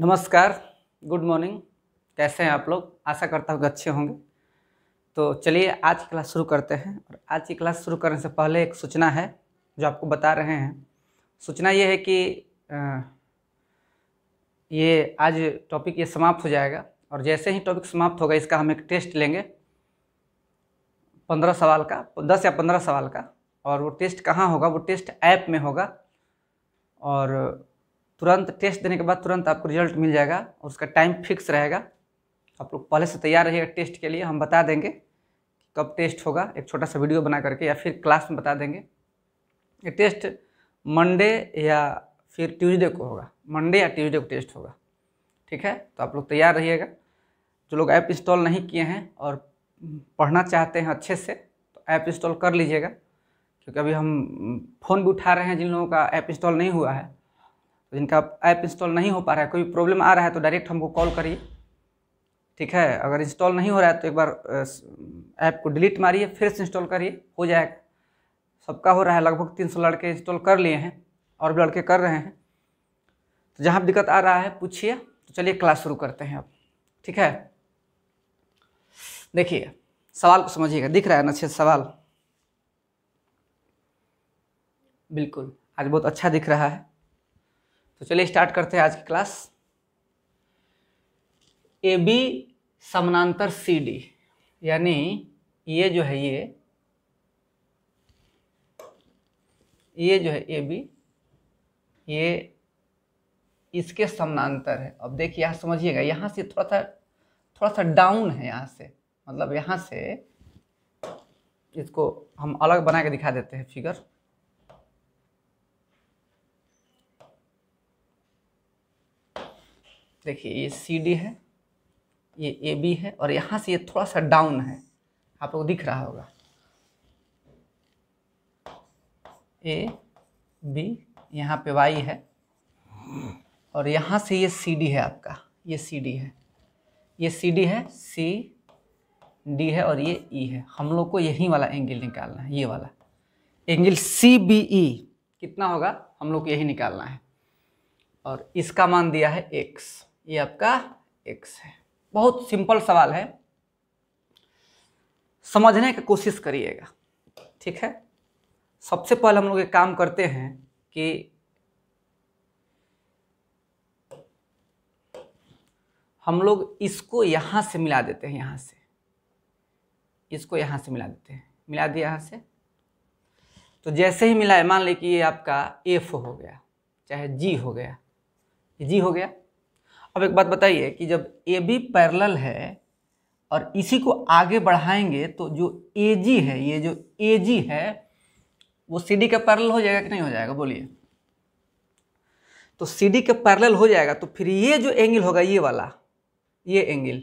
नमस्कार good morning कैसे हैं आप लोग आशा करता हूँ कि अच्छे होंगे तो चलिए आज की क्लास शुरू करते हैं और आज की क्लास शुरू करने से पहले एक सूचना है जो आपको बता रहे हैं सूचना ये है कि ये आज टॉपिक ये समाप्त हो जाएगा और जैसे ही टॉपिक समाप्त होगा इसका हम एक टेस्ट लेंगे पंद्रह सवाल का दस या पंद्रह सवाल का और वो टेस्ट कहाँ होगा वो टेस्ट ऐप में होगा और तुरंत टेस्ट देने के बाद तुरंत आपको रिजल्ट मिल जाएगा और उसका टाइम फिक्स रहेगा आप लोग पहले से तैयार रहिएगा टेस्ट के लिए हम बता देंगे कब टेस्ट होगा एक छोटा सा वीडियो बना करके या फिर क्लास में बता देंगे ये टेस्ट मंडे या फिर ट्यूसडे को होगा मंडे या ट्यूसडे को टेस्ट होगा ठीक है तो आप लोग तैयार रहिएगा जो लोग ऐप इंस्टॉल नहीं किए हैं और पढ़ना चाहते हैं अच्छे से तो ऐप इंस्टॉल कर लीजिएगा क्योंकि अभी हम फ़ोन भी उठा रहे हैं जिन लोगों का ऐप इंस्टॉल नहीं हुआ है तो जिनका ऐप इंस्टॉल नहीं हो पा रहा है कोई प्रॉब्लम आ रहा है तो डायरेक्ट हमको कॉल करिए ठीक है अगर इंस्टॉल नहीं हो रहा है तो एक बार ऐप को डिलीट मारिए फिर से इंस्टॉल करिए हो जाएगा सबका हो रहा है लगभग तीन सौ लड़के इंस्टॉल कर लिए हैं और भी लड़के कर रहे हैं तो जहाँ दिक्कत आ रहा है पूछिए तो चलिए क्लास शुरू करते हैं अब ठीक है देखिए सवाल समझिएगा दिख रहा है से सवाल बिल्कुल आज बहुत अच्छा दिख रहा है तो चलिए स्टार्ट करते हैं आज की क्लास ए बी समानांतर सी डी यानी ये जो है ये ये जो है ए बी ये इसके समानांतर है अब देखिए यहाँ समझिएगा यहाँ से थोड़ा सा थोड़ा सा डाउन है यहाँ से मतलब यहाँ से इसको हम अलग बना के दिखा देते हैं फिगर देखिए ये सी डी है ये ए बी है और यहाँ से ये थोड़ा सा डाउन है आप लोग दिख रहा होगा ए बी यहाँ पे वाई है और यहाँ से ये सी डी है आपका ये सी डी है ये सी डी है सी डी है और ये ई e है हम लोग को यही वाला एंगल निकालना है ये वाला एंगल सी बी ई कितना होगा हम लोग को यही निकालना है और इसका मान दिया है एक्स ये आपका एक्स है बहुत सिंपल सवाल है समझने की कोशिश करिएगा ठीक है सबसे पहले हम लोग एक काम करते हैं कि हम लोग इसको यहाँ से मिला देते हैं यहाँ से इसको यहाँ से मिला देते हैं मिला दिया यहाँ से तो जैसे ही मिला है मान ली कि ये आपका एफ हो गया चाहे जी हो गया जी हो गया अब एक बात बताइए कि जब ए बी पैरल है और इसी को आगे बढ़ाएंगे तो जो ए जी है ये जो ए जी है वो सी डी का पैरल हो जाएगा कि नहीं हो जाएगा बोलिए तो सी डी का पैरल हो जाएगा तो फिर ये जो एंगल होगा ये वाला ये एंगल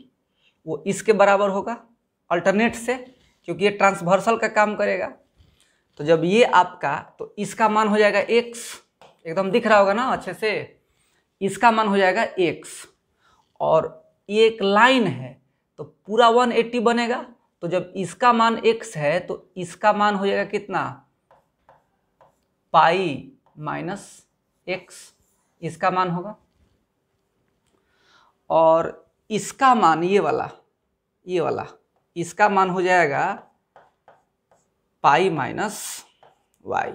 वो इसके बराबर होगा अल्टरनेट से क्योंकि ये ट्रांसवर्सल का काम करेगा तो जब ये आपका तो इसका मान हो जाएगा एक्स एकदम दिख रहा होगा ना अच्छे से इसका मान हो जाएगा एक्स और ये एक लाइन है तो पूरा 180 बनेगा तो जब इसका मान एक्स है तो इसका मान हो जाएगा कितना पाई माइनस एक्स इसका मान होगा और इसका मान ये वाला ये वाला इसका मान हो जाएगा पाई माइनस वाई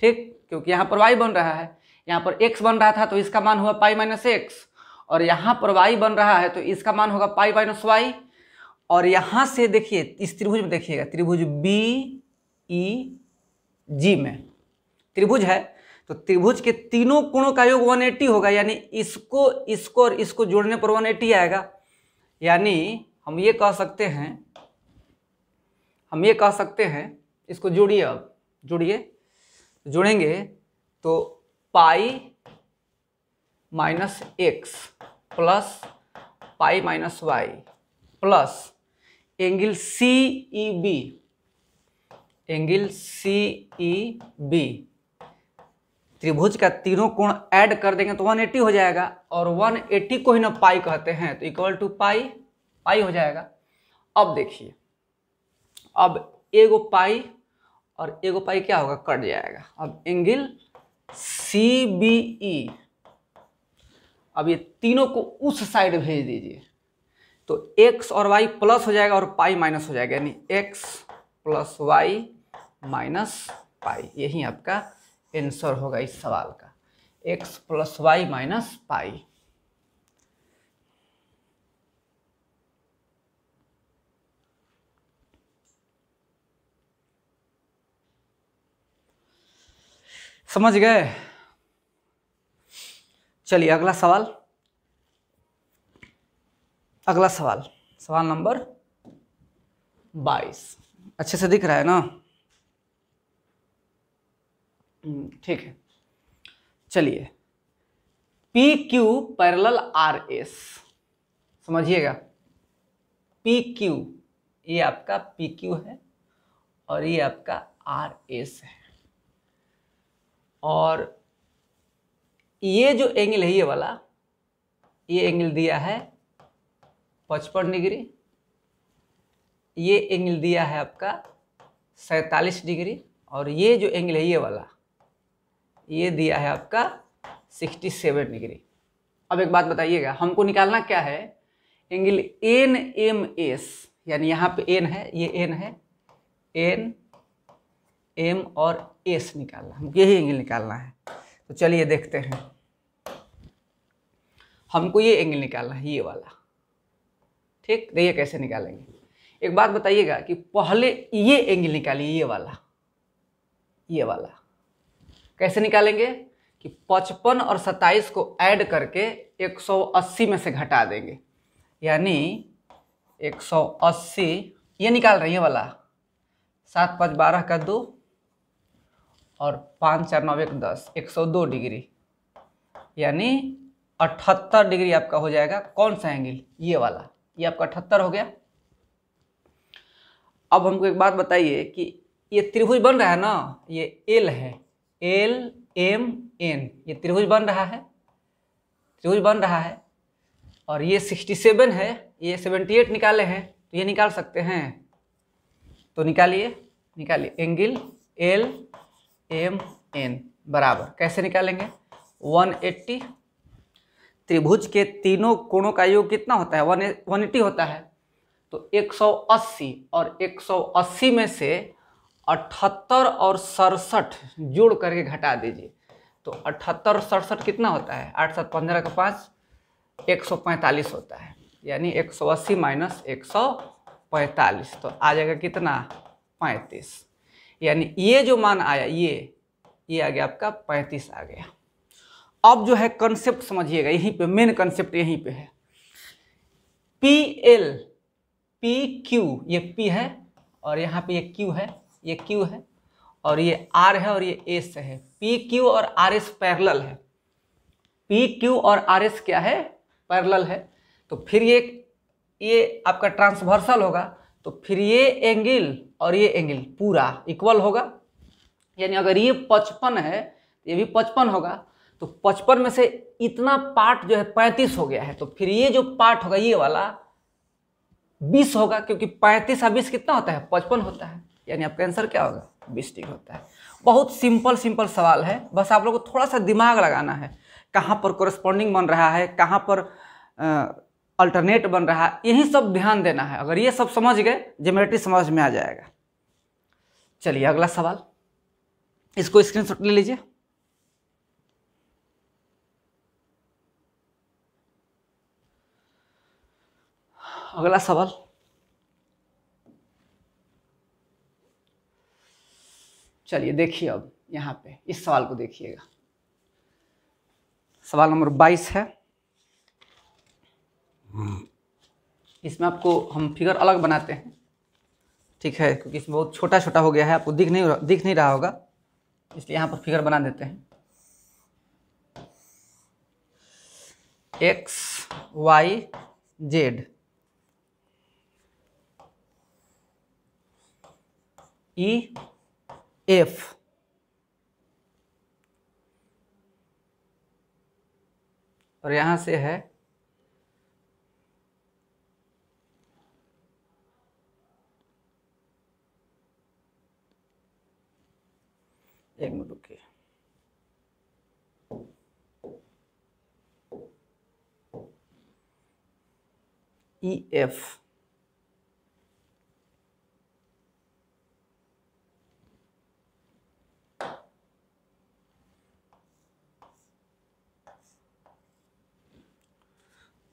ठीक क्योंकि यहाँ पर वाई बन रहा है यहाँ पर एक्स बन रहा था तो इसका मान हुआ पाई माइनस एक्स और यहाँ पर वाई बन रहा है तो इसका मान होगा पाई माइनस वाई और यहाँ से देखिए इस त्रिभुज में देखिएगा त्रिभुज बी ई जी में त्रिभुज है तो त्रिभुज के तीनों कोणों का योग 180 होगा यानी इसको इसको और इसको जोड़ने पर 180 आएगा यानी हम ये कह सकते हैं हम ये कह सकते हैं इसको जोड़िए अब जोड़िए जोड़ेंगे तो pi minus X plus pi minus Y plus angle C E B angle C E B त्रिभुज का तीनों कोण ऐड कर देंगे तो 180 हो जाएगा और 180 को ही ना पाई कहते हैं तो इक्वल टू पाई पाई हो जाएगा अब देखिए अब एगो पाई और एगो पाई क्या होगा कट जाएगा अब एंगल सी बी ई अब ये तीनों को उस साइड भेज दीजिए तो x और y प्लस हो जाएगा और पाई माइनस हो जाएगा यानी x plus Y minus pi यही आपका आंसर होगा इस सवाल का x plus Y minus pi समझ गए चलिए अगला सवाल अगला सवाल सवाल नंबर बाईस अच्छे से दिख रहा है ना हम्म, ठीक है चलिए P Q parallel R S समझिएगा पी क्यू ये आपका पी क्यू है और ये आपका आर एस है और ये जो एंगल है ये वाला ये एंगल दिया है पचपन डिग्री ये एंगल दिया है आपका सैतालीस डिग्री और ये जो एंगल है ये वाला ये दिया है आपका सिक्सटी सेवन डिग्री अब एक बात बताइएगा हमको निकालना क्या है एंगल एन एम एस यानी यहाँ पे एन है ये एन है एन एम और एस निकालना हमको यही एंगल निकालना है तो चलिए देखते हैं हमको ये एंगल निकालना है ये वाला ठीक देखिए तो कैसे निकालेंगे एक बात बताइएगा कि पहले ये एंगल निकालिए ये वाला ये वाला कैसे निकालेंगे कि पचपन और सत्ताईस को ऐड करके 180 में से घटा देंगे यानी 180 ये निकाल रहे हैं ये वाला सात पाँच बारह का दो और पाँच चार नौ एक दस एक सौ दो डिग्री यानी अठहत्तर डिग्री आपका हो जाएगा कौन सा एंगल ये वाला ये आपका अठहत्तर हो गया अब हमको एक बात बताइए कि ये त्रिभुज बन रहा है ना ये एल है एल एम एन ये त्रिभुज बन रहा है त्रिभुज बन रहा है और ये सिक्सटी सेवन है ये सेवेंटी एट निकाले हैं तो ये निकाल सकते हैं तो निकालिए निकालिए एंगल एल एम एन बराबर कैसे निकालेंगे 180 त्रिभुज के तीनों कोणों का योग कितना होता है वन वन एट्टी होता है तो 180 और 180 में से 78 और सड़सठ जोड़ करके घटा दीजिए तो 78 और सड़सठ कितना होता है आठ सात पंद्रह का पाँच एक सौ पैंतालीस होता है यानी 180 माइनस एक सौ पैंतालीस तो आ जाएगा कितना पैंतीस यानी ये जो मान आया ये ये आ गया आपका पैंतीस आ गया अब जो है कंसेप्ट समझिएगा यहीं पे मेन कंसेप्ट यहीं पे है पी एल पी क्यू ये पी है और यहाँ पे ये क्यू है ये क्यू है और ये आर है और ये एस है पी क्यू और आर एस पैरल है पी क्यू और आर एस क्या है पैरल है तो फिर ये ये आपका ट्रांसवर्सल होगा तो फिर ये एंगल और ये एंगल पूरा इक्वल होगा यानी अगर ये पचपन है ये भी पचपन होगा तो पचपन में से इतना पार्ट जो है पैंतीस हो गया है तो फिर ये जो पार्ट होगा ये वाला बीस होगा क्योंकि पैंतीस और बीस कितना होता है पचपन होता है यानी आपका आंसर क्या होगा बीस ठीक होता है बहुत सिंपल सिंपल सवाल है बस आप लोग को थोड़ा सा दिमाग लगाना है कहाँ पर कोरस्पॉन्डिंग बन रहा है कहाँ पर आ, अल्टरनेट बन रहा है यही सब ध्यान देना है अगर ये सब समझ गए ज्योमेट्री समझ में आ जाएगा चलिए अगला सवाल इसको स्क्रीनशॉट ले लीजिए अगला सवाल चलिए देखिए अब यहां पे इस सवाल को देखिएगा सवाल नंबर बाईस है इसमें आपको हम फिगर अलग बनाते हैं ठीक है क्योंकि इसमें बहुत छोटा छोटा हो गया है आपको दिख नहीं दिख नहीं रहा होगा इसलिए यहाँ पर फिगर बना देते हैं X Y Z E F और यहाँ से है एक मिनट रुकिए ई e एफ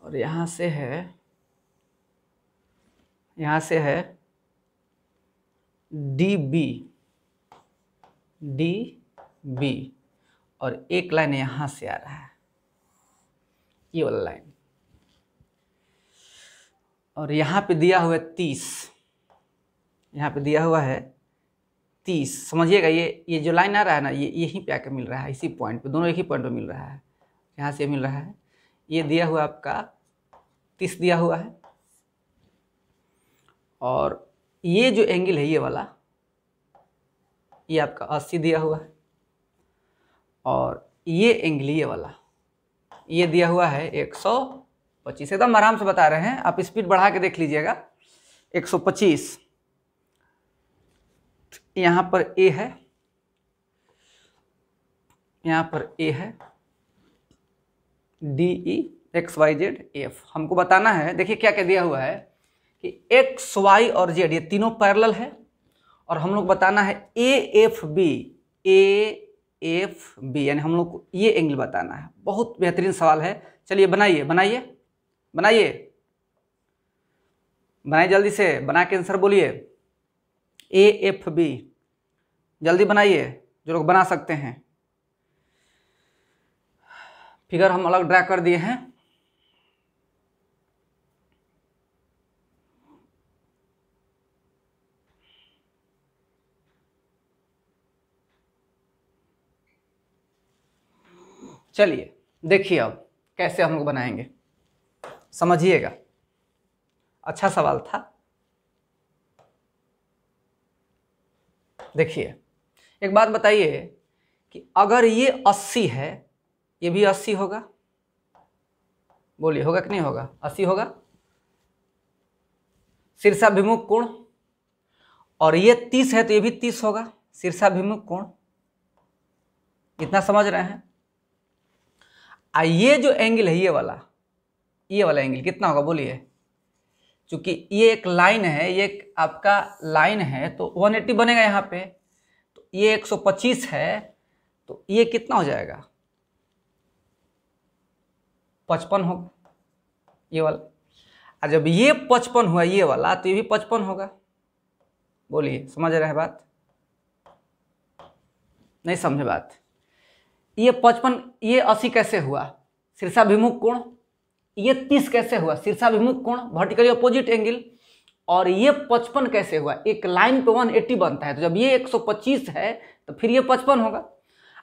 और यहां से है यहां से है डी बी डी बी और एक लाइन यहाँ से आ रहा है ये वाला लाइन और यहाँ पे दिया हुआ है तीस यहाँ पे दिया हुआ है तीस समझिएगा ये ये जो लाइन आ रहा है ना ये यहीं पे आके मिल रहा है इसी पॉइंट पे दोनों एक ही पॉइंट पे मिल रहा है यहाँ से मिल रहा है ये दिया हुआ आपका तीस दिया हुआ है और ये जो एंगल है ये वाला ये आपका अस्सी दिया हुआ है और ये एंगलिए वाला ये दिया हुआ है एक सौ पच्चीस एकदम आराम से बता रहे हैं आप स्पीड बढ़ा के देख लीजिएगा एक सौ पच्चीस यहाँ पर ए है यहाँ पर ए है D E X Y Z F हमको बताना है देखिए क्या क्या दिया हुआ है कि एक्स वाई और जेड ये तीनों पैरल है और हम लोग बताना है A F B A F B यानी हम लोग को ये एंगल बताना है बहुत बेहतरीन सवाल है चलिए बनाइए बनाइए बनाइए बनाइए जल्दी से बना के आंसर बोलिए ए एफ बी जल्दी बनाइए जो लोग बना सकते हैं फिगर हम अलग ड्रा कर दिए हैं चलिए देखिए अब कैसे हम लोग बनाएंगे समझिएगा अच्छा सवाल था देखिए एक बात बताइए कि अगर ये अस्सी है ये भी अस्सी होगा बोलिए होगा कि नहीं होगा अस्सी होगा शीर्षाभिमुख कोण और ये तीस है तो ये भी तीस होगा शीर्षाभिमुख कोण इतना समझ रहे हैं आ ये जो एंगल है ये वाला ये वाला एंगल कितना होगा बोलिए चूंकि ये एक लाइन है ये एक आपका लाइन है तो 180 बनेगा यहाँ पे तो ये 125 है तो ये कितना हो जाएगा पचपन होगा ये वाला और जब ये पचपन हुआ ये वाला तो ये भी पचपन होगा बोलिए समझ रहे बात नहीं समझे बात ये पचपन ये अस्सी कैसे हुआ शीर्षाभिमुख कोण ये तीस कैसे हुआ शीर्षाभिमुख कोण वर्टिकली अपोजिट एंगल और ये पचपन कैसे हुआ एक लाइन पे वन एट्टी बनता है तो जब ये एक सौ पच्चीस है तो फिर ये पचपन होगा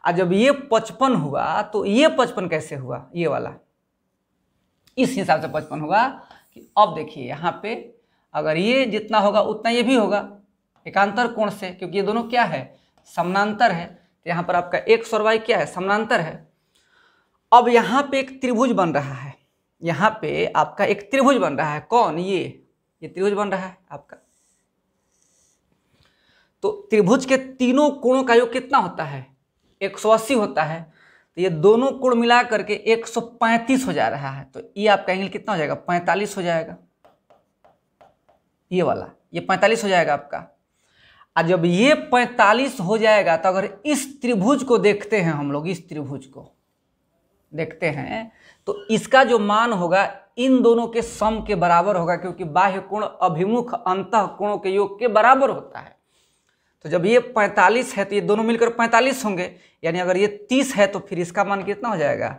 और जब ये पचपन हुआ तो ये पचपन कैसे हुआ ये वाला इस हिसाब से पचपन होगा कि अब देखिए यहाँ पे अगर ये जितना होगा उतना ये भी होगा एकांतर कोण से क्योंकि ये दोनों क्या है समानांतर है तो यहाँ पर आपका एक सौरवाई क्या है समानांतर है अब यहाँ पे एक त्रिभुज बन रहा है यहाँ पे आपका एक त्रिभुज बन रहा है कौन ये ये त्रिभुज बन रहा है आपका तो त्रिभुज के तीनों कोणों का योग कितना होता है अस्सी होता है तो ये दोनों कोण मिला करके 135 हो जा रहा है तो ये आपका एंगल कितना हो जाएगा 45 हो जाएगा ये वाला ये 45 हो जाएगा आपका और जब ये 45 हो जाएगा तो अगर इस त्रिभुज को देखते हैं हम लोग इस त्रिभुज को देखते हैं तो इसका जो मान होगा इन दोनों के सम के बराबर होगा क्योंकि बाह्य कोण अभिमुख अंत कोणों के योग के बराबर होता है तो जब ये 45 है तो ये दोनों मिलकर 45 होंगे यानी अगर ये 30 है तो फिर इसका मान कितना हो जाएगा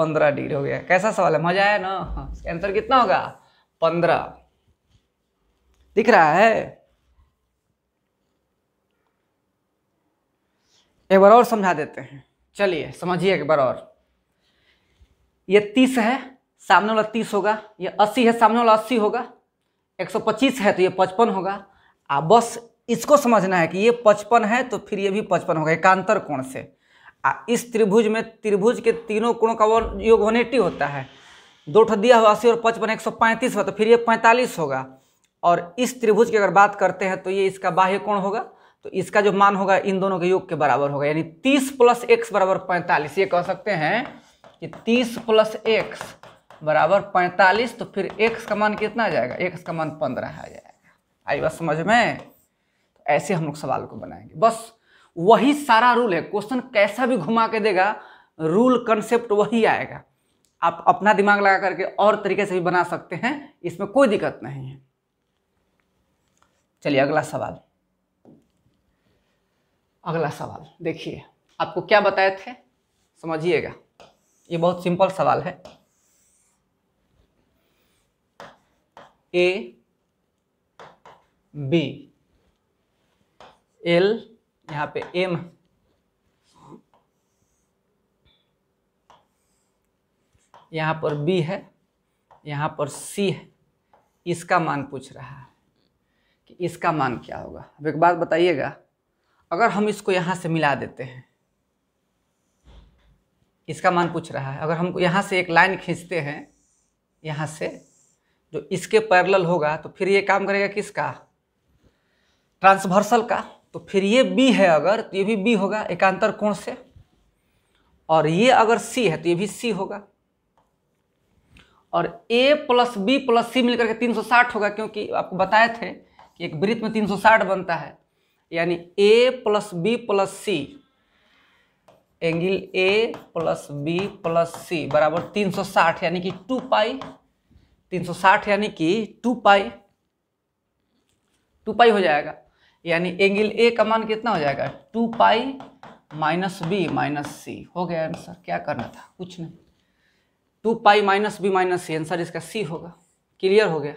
15 डिग्री हो गया कैसा सवाल है मजा आया ना आंसर कितना होगा 15 दिख रहा है एक बार और समझा देते हैं चलिए समझिए एक बार और ये तीस है सामने वाला तीस होगा ये अस्सी है सामने वाला अस्सी होगा एक सौ पच्चीस है तो ये पचपन होगा आ बस इसको समझना है कि ये पचपन है तो फिर ये भी पचपन होगा एकांतर कोण से आ इस त्रिभुज में त्रिभुज के तीनों कोणों का योग वन होता है दो ठो दिया हुआ अस्सी और पचपन एक सौ पैंतीस हुआ तो फिर ये पैंतालीस होगा और इस त्रिभुज की अगर बात करते हैं तो ये इसका बाह्य कोण होगा तो इसका जो मान होगा इन दोनों के योग के बराबर होगा यानी तीस प्लस एक्स बराबर पैंतालीस ये कह सकते हैं कि तीस प्लस एक्स बराबर पैंतालीस तो फिर एक्स का मान कितना आ जाएगा एक्स का मान पंद्रह आ जाएगा आई बस समझ में तो ऐसे हम लोग सवाल को बनाएंगे बस वही सारा रूल है क्वेश्चन कैसा भी घुमा के देगा रूल कंसेप्ट वही आएगा आप अपना दिमाग लगा करके और तरीके से भी बना सकते हैं इसमें कोई दिक्कत नहीं है चलिए अगला सवाल अगला सवाल देखिए आपको क्या बताए थे समझिएगा ये बहुत सिंपल सवाल है ए बी एल यहाँ पे एम यहाँ पर बी है यहाँ पर सी है इसका मान पूछ रहा है कि इसका मान क्या होगा अब एक बात बताइएगा अगर हम इसको यहाँ से मिला देते हैं इसका मान पूछ रहा है अगर हम यहाँ से एक लाइन खींचते हैं यहाँ से जो इसके पैरल होगा तो फिर ये काम करेगा किसका ट्रांसवर्सल का तो फिर ये बी है अगर तो ये भी बी होगा एकांतर कोण से और ये अगर सी है तो ये भी सी होगा और A plus B plus C मिलकर के 360 होगा क्योंकि आपको बताए थे कि एक वृत्त में 360 बनता है यानी A plus B plus C angle A plus B plus C बराबर 360 यानी कि 2 पाई 360 यानी कि 2 पाई 2 पाई हो जाएगा यानी एंगल ए का मान कितना हो जाएगा 2 pi minus B minus C हो गया आंसर क्या करना था कुछ नहीं two pi minus B minus C answer इसका सी होगा क्लियर हो गया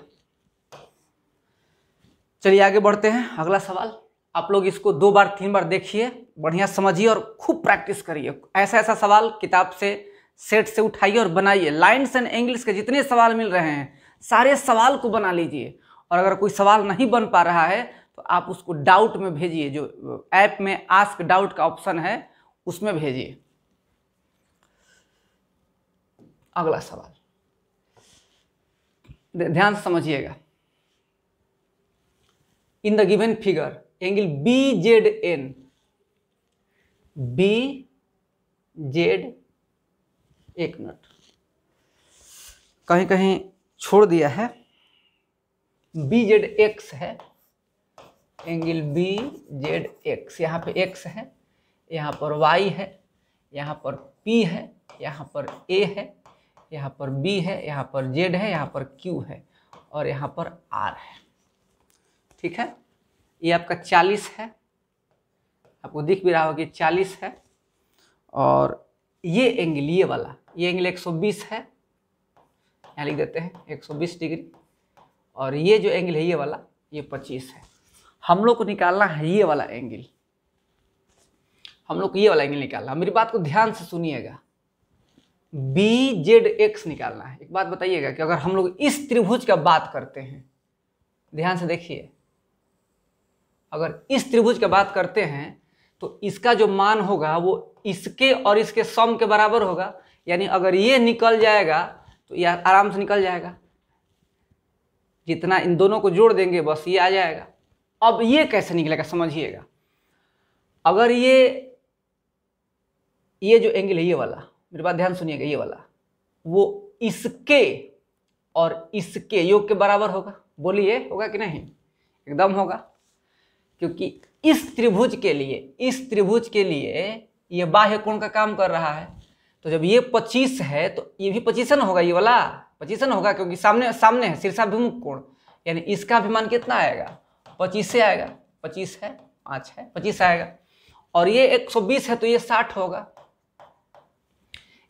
चलिए आगे बढ़ते हैं अगला सवाल आप लोग इसको दो बार तीन बार देखिए बढ़िया समझिए और खूब प्रैक्टिस करिए ऐसा ऐसा सवाल किताब से सेट से उठाइए और बनाइए लाइन्स एंड इंग्लिश के जितने सवाल मिल रहे हैं सारे सवाल को बना लीजिए और अगर कोई सवाल नहीं बन पा रहा है तो आप उसको डाउट में भेजिए जो ऐप में आस्क डाउट का ऑप्शन है उसमें भेजिए अगला सवाल ध्यान समझिएगा in the given figure angle B Z N B Z एक मिनट कहीं कहीं छोड़ दिया है बी जेड एक्स है एंगल बी जेड एक्स यहाँ पे एक्स है यहाँ पर वाई है यहाँ पर पी है यहाँ पर ए है यहाँ पर बी है यहाँ पर जेड है यहाँ पर क्यू है और यहाँ पर आर है ठीक है ये आपका चालीस है आपको दिख भी रहा होगी कि चालीस है और ये एंगल ये वाला ये एंगल 120 है यहाँ लिख देते हैं 120 डिग्री और ये जो एंगल है ये वाला ये 25 है हम लोग को निकालना है ये वाला एंगल हम लोग को ये वाला एंगल निकालना मेरी बात को ध्यान से सुनिएगा बी जेड एक्स निकालना है एक बात बताइएगा कि अगर हम लोग इस त्रिभुज का बात करते हैं ध्यान से देखिए अगर इस त्रिभुज की बात करते हैं तो इसका जो मान होगा वो इसके और इसके सम के बराबर होगा यानी अगर ये निकल जाएगा तो यह आराम से निकल जाएगा जितना इन दोनों को जोड़ देंगे बस ये आ जाएगा अब ये कैसे निकलेगा समझिएगा अगर ये ये जो एंगल है ये वाला मेरे बात ध्यान सुनिएगा ये वाला वो इसके और इसके योग के बराबर होगा बोलिए होगा कि नहीं एकदम होगा क्योंकि इस त्रिभुज के लिए इस त्रिभुज के लिए ये बाह्य कोण का काम कर रहा है तो जब ये पच्चीस है तो ये भी पच्चीसन होगा ये वाला पच्चीसन होगा क्योंकि सामने सामने है शीर्षाभिमुख कोण यानी इसका अभिमान कितना आएगा पच्चीस से आएगा पच्चीस है पाँच है पच्चीस आएगा और ये एक सौ बीस है तो ये साठ होगा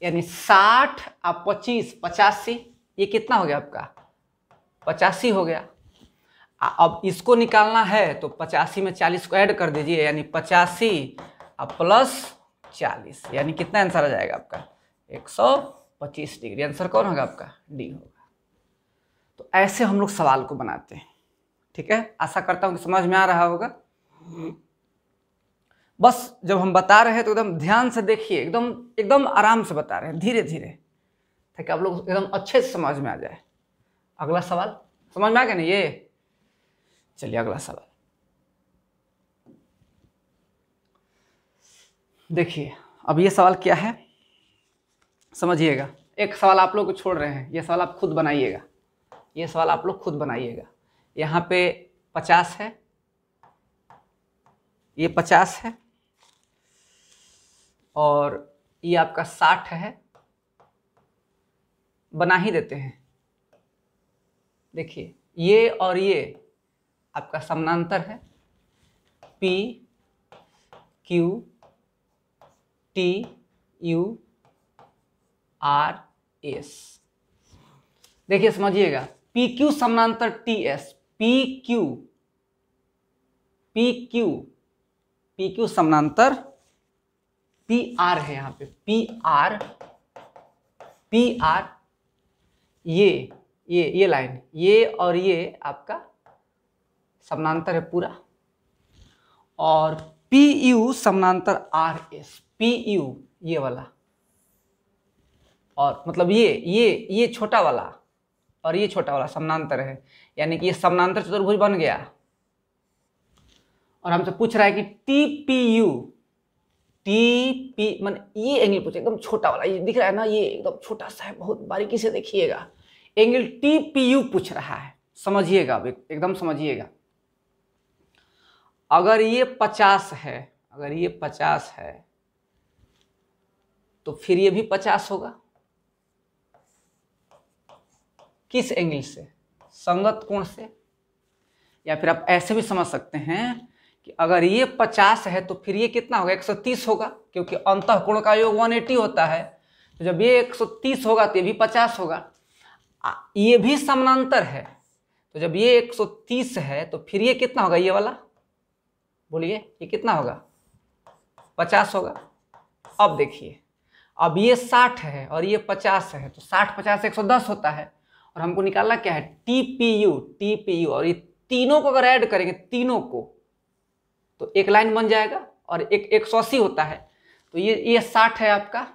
यानी साठ और पच्चीस पचासी ये कितना हो गया आपका पचासी हो गया अब इसको निकालना है तो पचासी में चालीस को ऐड कर दीजिए यानी पचासी और प्लस चालीस यानी कितना आंसर आ जाएगा आपका एक सौ पच्चीस डिग्री आंसर कौन होगा आपका डी होगा तो ऐसे हम लोग सवाल को बनाते हैं ठीक है आशा करता हूँ कि समझ में आ रहा होगा बस जब हम बता रहे हैं तो एकदम ध्यान से देखिए एकदम एकदम आराम से बता रहे हैं धीरे धीरे ताकि आप लोग एकदम अच्छे से समझ में आ जाए अगला सवाल समझ में आ गया ना ये चलिए अगला सवाल देखिए अब ये सवाल क्या है समझिएगा एक सवाल आप लोग को छोड़ रहे हैं ये सवाल आप खुद बनाइएगा ये सवाल आप लोग खुद बनाइएगा यहाँ पे पचास है ये पचास है और ये आपका साठ है बना ही देते हैं देखिए ये और ये आपका समानांतर है P Q T U R S देखिए समझिएगा पी क्यू समानांतर T S P Q P Q P Q समानांतर पी आर है यहाँ पे पी आर पी आर ये ये ये लाइन ये और ये आपका समानांतर है पूरा और पी यू समानांतर आर एस पी यू ये वाला और मतलब ये ये ये छोटा वाला और ये छोटा वाला समानांतर है यानी कि ये समानांतर चतुर्भुज बन गया और हमसे पूछ रहा है कि T P U T P मन ये एंगल पूछे एकदम छोटा वाला ये दिख रहा है ना ये एकदम छोटा सा है बहुत बारीकी से देखिएगा एंगल टी पी यू पूछ रहा है समझिएगा अब एकदम समझिएगा अगर ये पचास है अगर ये पचास है तो फिर ये भी पचास होगा किस एंगल से संगत कोण से या फिर आप ऐसे भी समझ सकते हैं कि अगर ये पचास है तो फिर ये कितना होगा एक सौ तीस होगा क्योंकि अंत कोण का योग वन एटी होता है तो जब ये एक सौ तीस होगा तो ये भी पचास होगा ये भी समानांतर है तो जब ये एक सौ तीस है तो फिर ये कितना होगा ये वाला बोलिए ये कितना होगा पचास होगा अब देखिए अब ये साठ है और ये पचास है तो साठ पचास एक सौ दस होता है और हमको निकालना क्या है T P U T P U और ये तीनों को अगर ऐड करेंगे तीनों को तो एक लाइन बन जाएगा और एक एक सौ अस्सी होता है तो ये ये साठ है आपका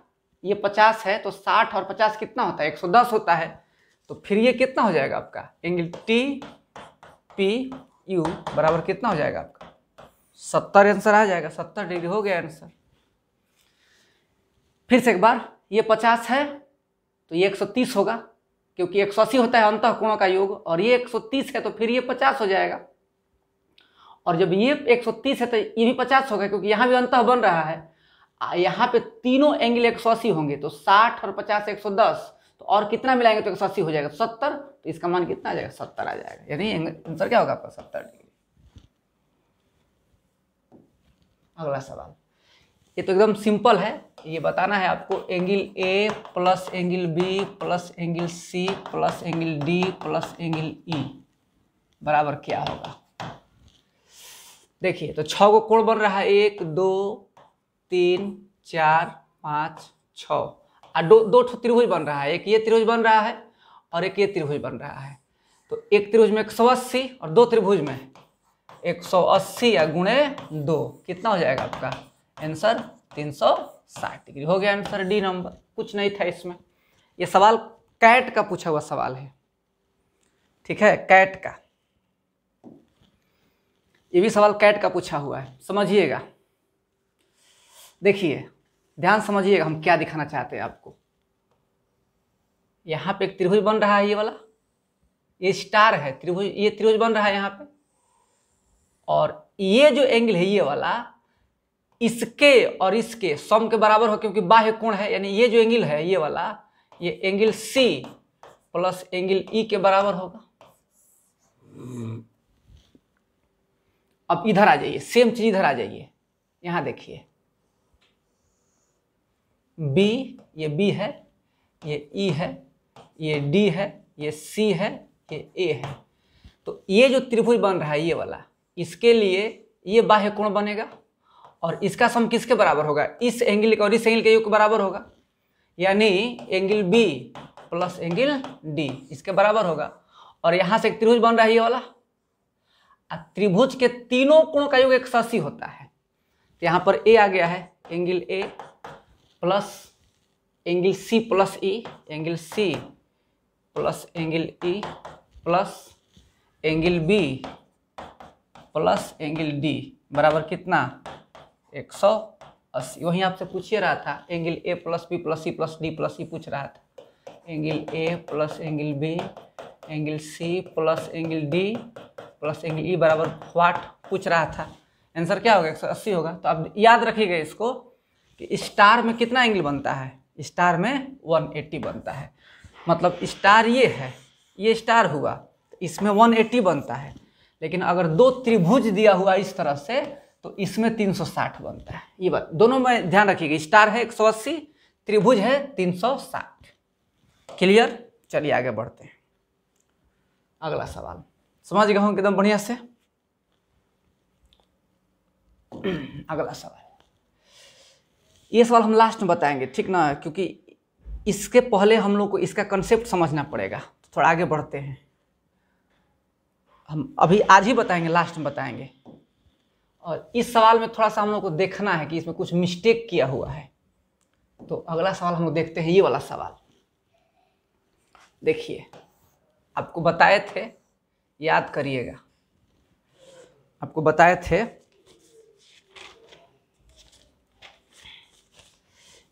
ये पचास है तो साठ और पचास कितना होता है एक सौ दस होता है तो फिर ये कितना हो जाएगा आपका एंगल टी पी यू बराबर कितना हो जाएगा आपका सत्तर आंसर आ जाएगा सत्तर डिग्री हो गया आंसर फिर से एक बार ये पचास है तो ये एक सौ तीस होगा क्योंकि एक सौ अस्सी होता है अंत कोणों का योग और ये एक सौ तीस है तो फिर ये पचास हो जाएगा और जब ये एक सौ तीस है तो ये भी पचास होगा क्योंकि यहाँ भी अंत बन रहा है यहाँ पे तीनों एंगल एक सौ अस्सी होंगे तो साठ और पचास एक सौ दस तो और कितना मिलाएंगे तो एक सौ अस्सी हो जाएगा सत्तर तो इसका मान कितना आ जाएगा सत्तर आ जाएगा यानी आंसर क्या होगा आपका सत्तर डिग्री अगला सवाल ये तो एकदम सिंपल है ये बताना है आपको angle A plus angle B plus angle C plus angle D plus angle E e बराबर क्या होगा देखिए तो छः को कोण बन रहा है एक दो तीन चार पाँच छ और दो दो त्रिभुज बन रहा है एक ये त्रिभुज बन रहा है और एक ये त्रिभुज बन रहा है तो एक त्रिभुज में एक सौ अस्सी और दो त्रिभुज में 180 या गुणे दो कितना हो जाएगा आपका आंसर 360 डिग्री हो गया आंसर डी नंबर कुछ नहीं था इसमें ये सवाल कैट का पूछा हुआ सवाल है ठीक है कैट का ये भी सवाल कैट का पूछा हुआ है समझिएगा देखिए ध्यान समझिएगा हम क्या दिखाना चाहते हैं आपको यहाँ पे एक त्रिभुज बन रहा है ये वाला ये स्टार है त्रिभुज ये त्रिभुज बन रहा है यहाँ पे और ये जो एंगल है ये वाला इसके और इसके सम के बराबर हो क्योंकि बाह्य कोण है यानी ये जो एंगल है ये वाला ये angle C plus angle E के बराबर होगा अब इधर आ जाइए सेम चीज इधर आ जाइए यहां देखिए बी ये बी है ये ई e है ये डी है ये सी है ये ए है तो ये जो त्रिभुज बन रहा है ये वाला इसके लिए ये बाह्य कोण बनेगा और इसका सम किसके बराबर होगा इस एंगल और इस एंगल के योग के बराबर होगा यानी angle B plus angle D इसके बराबर होगा और यहाँ से एक त्रिभुज बन रहा है ये वाला त्रिभुज के तीनों कोणों का योग एक ससी होता है तो यहाँ पर ए आ गया है angle A plus angle C plus E angle C plus angle E e plus angle B plus angle D बराबर कितना एक सौ अस्सी वहीं आपसे पूछिए रहा था angle A plus B plus C plus D plus E पूछ रहा था angle A plus angle B angle C plus angle D plus angle E बराबर वाट पूछ रहा था आंसर क्या होगा एक सौ अस्सी होगा तो आप याद रखिएगा इसको कि स्टार में कितना एंगल बनता है स्टार में वन एट्टी बनता है मतलब स्टार ये है ये स्टार हुआ इसमें वन एट्टी बनता है लेकिन अगर दो त्रिभुज दिया हुआ इस तरह से तो इसमें 360 बनता है ये बात दोनों में ध्यान रखिएगा स्टार है 180 त्रिभुज है 360 क्लियर चलिए आगे बढ़ते हैं अगला सवाल समझ गए एकदम बढ़िया से अगला सवाल ये सवाल हम लास्ट में बताएंगे ठीक ना क्योंकि इसके पहले हम लोग को इसका कंसेप्ट समझना पड़ेगा तो थोड़ा आगे बढ़ते हैं हम अभी आज ही बताएंगे लास्ट में बताएंगे और इस सवाल में थोड़ा सा हम लोग को देखना है कि इसमें कुछ मिस्टेक किया हुआ है तो अगला सवाल हम लोग देखते हैं ये वाला सवाल देखिए आपको बताए थे याद करिएगा आपको बताए थे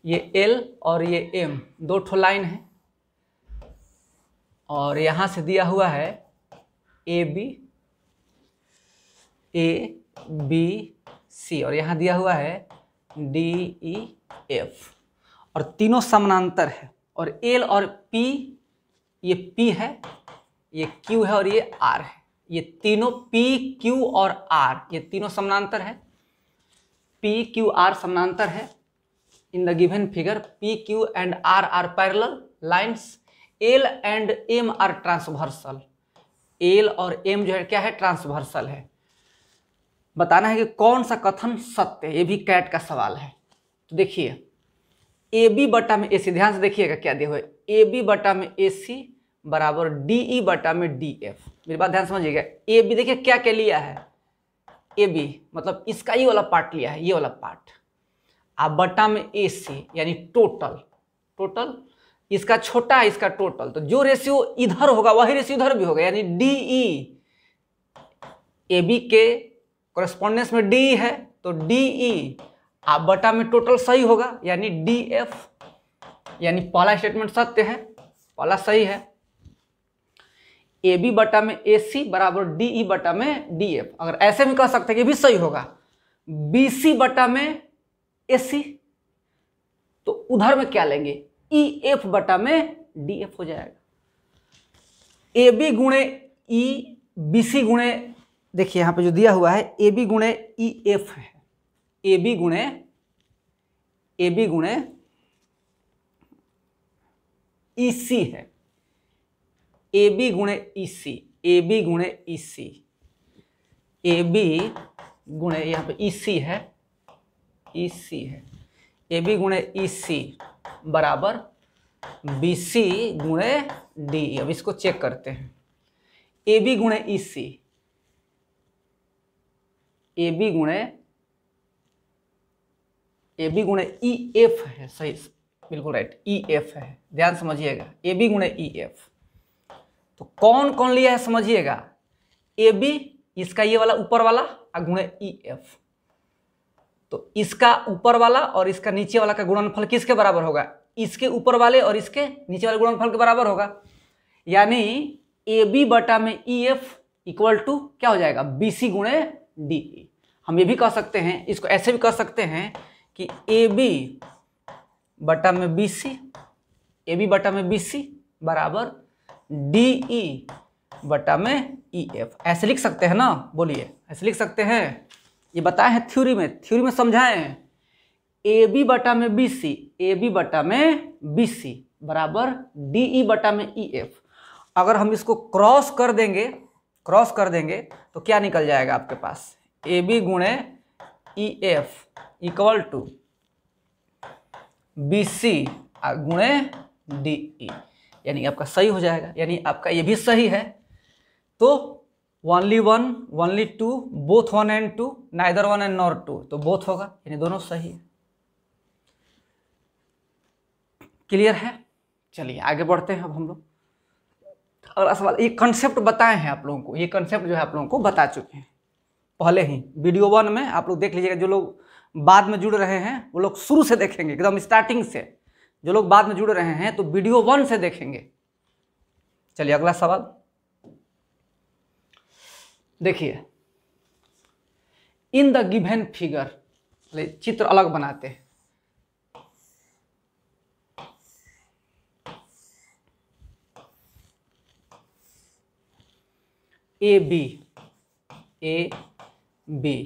ये एल और ये एम दो ठो लाइन है और यहाँ से दिया हुआ है ए बी ए बी सी और यहाँ दिया हुआ है डी ई एफ और तीनों समानांतर है और एल और पी ये पी है ये क्यू है और ये आर है ये तीनों पी क्यू और आर ये तीनों समानांतर है पी क्यू आर समानांतर है in the given figure P Q and R are parallel lines L and M are transversal L और एम जो है क्या है ट्रांसवर्सल है बताना है कि कौन सा कथन सत्य ये भी कैट का सवाल है तो देखिए ए बी बटा में ए सी ध्यान से देखिएगा क्या दिया हुआ है ए बी बटा में ए सी बराबर डी ई बटा में डी एफ मेरी बात ध्यान समझिएगा ए बी देखिए क्या क्या लिया है ए बी मतलब इसका ये वाला पार्ट लिया है ये वाला पार्ट आ बटा में ए सी यानी टोटल टोटल इसका छोटा इसका टोटल तो जो रेशियो इधर होगा वही रेशियो इधर भी होगा यानी डी ई ए बी के कॉरेस्पॉन्डेंस में डी e है तो डी ई e आप बटा में टोटल सही होगा यानी डी एफ यानी पहला स्टेटमेंट सत्य है पहला सही है ए बी बटा में ए सी बराबर डी ई e बटा में डी एफ अगर ऐसे भी कह सकते हैं कि भी सही होगा बी सी बटा में ए सी तो उधर में क्या लेंगे ई e एफ बटा में डी एफ हो जाएगा ए बी गुणे ई बी सी गुणे देखिए यहां पे जो दिया हुआ है ए बी गुणे ई e एफ है ए बी गुणे ए बी गुणे ई e सी है ए बी गुणे ई सी ए बी गुणे ई सी ए बी गुणे यहां पे ई सी है ई सी है ए बी गुणे ई सी बराबर बी सी गुणे डी e। अब इसको चेक करते हैं ए बी गुणे ई सी ए बी गुणे ए बी गुणे ई e एफ है सही बिल्कुल राइट ई एफ है ध्यान समझिएगा ए बी गुणे ई e एफ तो कौन कौन लिया है समझिएगा ए बी इसका ये वाला ऊपर वाला और गुणे ई एफ तो इसका ऊपर वाला और इसका नीचे वाला का गुणनफल किसके बराबर होगा इसके ऊपर वाले और इसके नीचे वाले गुणनफल के बराबर होगा यानी ए बी बटा में ई एफ इक्वल टू क्या हो जाएगा बी सी गुणे डी ई हम ये भी कह सकते हैं इसको ऐसे भी कह सकते हैं कि ए बी बटा में बी सी ए बी बटा में बी सी बराबर डी ई बटा में ई एफ ऐसे लिख सकते हैं ना बोलिए ऐसे लिख सकते हैं ये बताए हैं थ्योरी में थ्योरी में समझाए हैं ए बी बटा में बी सी ए बी बटा में बी सी बराबर डी ई बटा में ई एफ अगर हम इसको क्रॉस कर देंगे क्रॉस कर देंगे तो क्या निकल जाएगा आपके पास ए बी गुणे E F equal to B C गुणे डी ई यानी आपका सही हो जाएगा यानी आपका ये भी सही है तो only one only two both one and two neither one and not two तो बोथ होगा यानी दोनों सही है क्लियर है चलिए आगे बढ़ते हैं अब हम लोग और सवाल ये कंसेप्ट बताए हैं आप लोगों को ये कंसेप्ट जो है आप लोगों को बता चुके हैं पहले ही वीडियो वन में आप लोग देख लीजिएगा जो लोग बाद में जुड़ रहे हैं वो लोग शुरू से देखेंगे एकदम स्टार्टिंग से जो लोग बाद में जुड़ रहे हैं तो वीडियो वन से देखेंगे चलिए अगला सवाल देखिए इन द गिवेन फिगर चित्र अलग बनाते हैं A B A B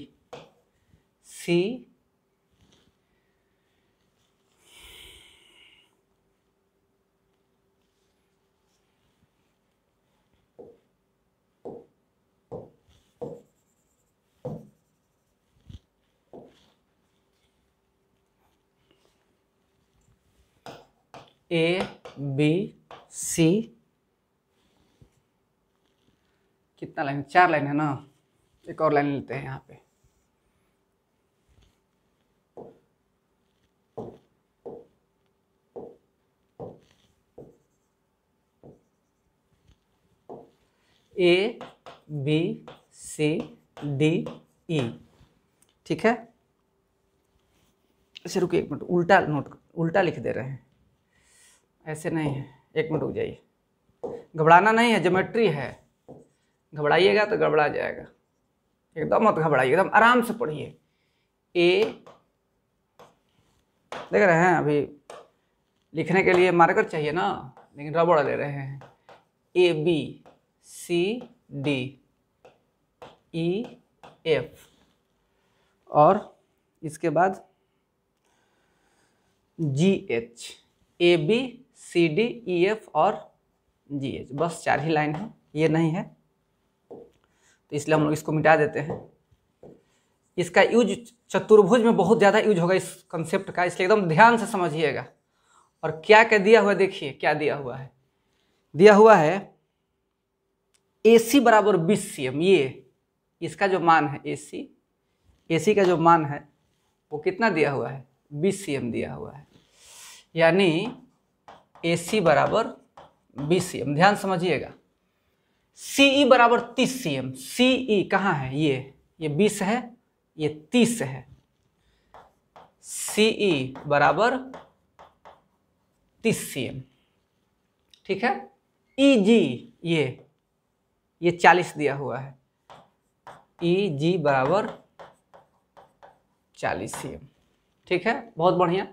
C A B C कितना लाइन चार लाइन है ना एक और लाइन लेते हैं यहाँ पे ए बी सी डी ई ठीक है इसे अच्छा, रुकिए एक मिनट उल्टा नोट उल्टा लिख दे रहे हैं ऐसे नहीं है एक मिनट रुक जाइए घबराना नहीं है जोमेट्री है घबराइएगा तो गड़बड़ा जाएगा एकदम मत घबराइए एकदम आराम से पढ़िए ए देख रहे हैं अभी लिखने के लिए मार्कर चाहिए ना लेकिन रबड़ ले रहे हैं A B C D E F और इसके बाद G H A B C D E F और जी एच बस चार ही लाइन है ये नहीं है तो इसलिए हम लोग इसको मिटा देते हैं इसका यूज चतुर्भुज में बहुत ज़्यादा यूज होगा इस कंसेप्ट का इसलिए एकदम ध्यान से समझिएगा और क्या क्या दिया हुआ देखिए क्या दिया हुआ है दिया हुआ है ए सी बराबर बीस सी एम ये इसका जो मान है ए सी ए सी का जो मान है वो कितना दिया हुआ है बीस सी एम दिया हुआ है यानी ए सी बराबर बी सी एम ध्यान समझिएगा सी ई e बराबर तीस सी एम सी ई कहाँ है ये ये बीस है ये तीस है सी ई e बराबर तीस सी एम ठीक है ई e जी ये ये चालीस दिया हुआ है ई जी बराबर चालीस सी एम ठीक है बहुत बढ़िया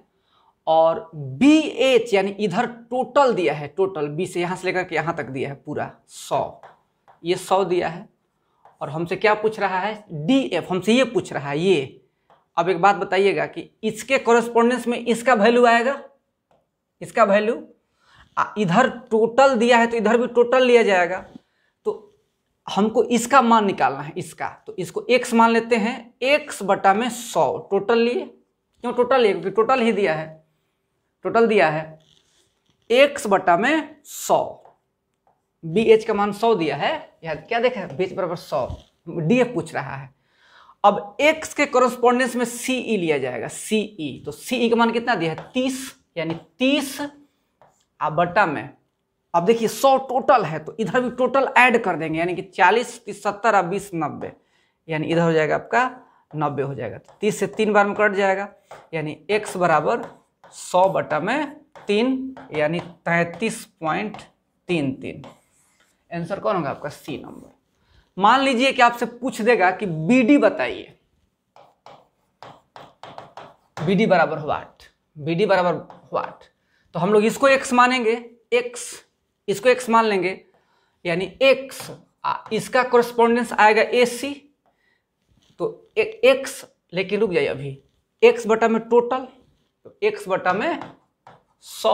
और बी एच यानी इधर टोटल दिया है टोटल बी से यहाँ से लेकर के यहाँ तक दिया है पूरा सौ ये सौ दिया है और हमसे क्या पूछ रहा है डी एफ हमसे ये पूछ रहा है ये अब एक बात बताइएगा कि इसके कॉरेस्पॉन्डेंस में इसका वैल्यू आएगा इसका वैल्यू इधर टोटल दिया है तो इधर भी टोटल लिया जाएगा तो हमको इसका मान निकालना है इसका तो इसको एक्स मान लेते हैं एक्स बटा में सौ टोटल लिए क्यों टोटल लिए क्योंकि टोटल ही दिया है टोटल दिया है एक्स बटा में सौ बी एच का मान सौ दिया है याद क्या देखा है बी एच बराबर सौ डी एफ पूछ रहा है अब x के कोरोस्पोंडेंस में सी ई e लिया जाएगा सी ई e। तो सी ई e का मान कितना दिया है तीस यानी तीस बटा में अब देखिए सौ टोटल है तो इधर भी टोटल ऐड कर देंगे यानी कि चालीस तीस सत्तर और बीस नब्बे यानी इधर हो जाएगा आपका नब्बे हो जाएगा तो तीस से तीन बार में कट जाएगा यानी एक्स बराबर सौ बटा में तीन यानी तैतीस पॉइंट तीन तीन आंसर कौन होगा आपका सी नंबर मान लीजिए कि आपसे पूछ देगा कि बीडी बताइए बीडी बराबर बी बीडी बराबर व्हाट तो हम लोग इसको एक्स मानेंगे एक्स इसको एक्स मान लेंगे यानी एक्स इसका कोरस्पोंडेंस आएगा तो ए सी तो एक्स लेकिन रुक जाइए अभी एक्स बटा में टोटल तो एक्स बटा में सौ